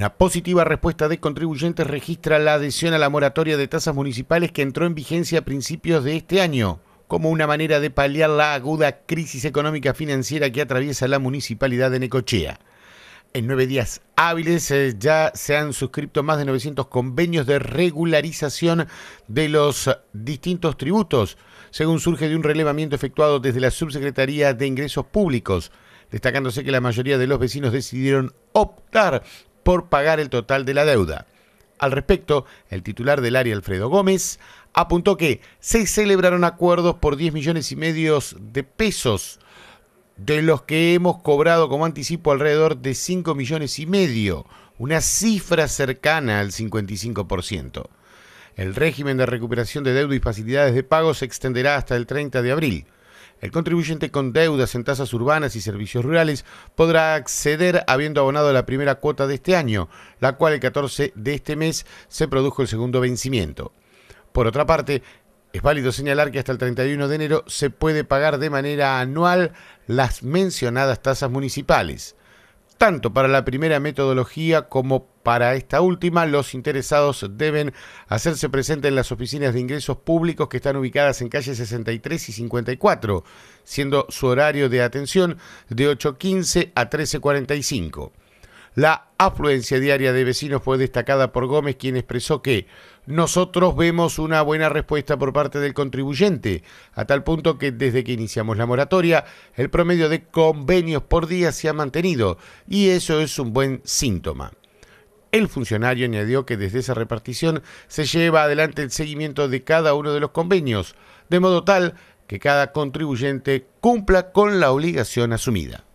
Una positiva respuesta de contribuyentes registra la adhesión a la moratoria de tasas municipales que entró en vigencia a principios de este año, como una manera de paliar la aguda crisis económica financiera que atraviesa la municipalidad de Necochea. En nueve días hábiles eh, ya se han suscrito más de 900 convenios de regularización de los distintos tributos, según surge de un relevamiento efectuado desde la Subsecretaría de Ingresos Públicos destacándose que la mayoría de los vecinos decidieron optar por pagar el total de la deuda. Al respecto, el titular del área, Alfredo Gómez, apuntó que se celebraron acuerdos por 10 millones y medio de pesos, de los que hemos cobrado como anticipo alrededor de 5 millones y medio, una cifra cercana al 55%. El régimen de recuperación de deuda y facilidades de pago se extenderá hasta el 30 de abril. El contribuyente con deudas en tasas urbanas y servicios rurales podrá acceder habiendo abonado la primera cuota de este año, la cual el 14 de este mes se produjo el segundo vencimiento. Por otra parte, es válido señalar que hasta el 31 de enero se puede pagar de manera anual las mencionadas tasas municipales. Tanto para la primera metodología como para esta última, los interesados deben hacerse presentes en las oficinas de ingresos públicos que están ubicadas en calles 63 y 54, siendo su horario de atención de 8.15 a 13.45. La afluencia diaria de vecinos fue destacada por Gómez, quien expresó que nosotros vemos una buena respuesta por parte del contribuyente, a tal punto que desde que iniciamos la moratoria, el promedio de convenios por día se ha mantenido y eso es un buen síntoma. El funcionario añadió que desde esa repartición se lleva adelante el seguimiento de cada uno de los convenios, de modo tal que cada contribuyente cumpla con la obligación asumida.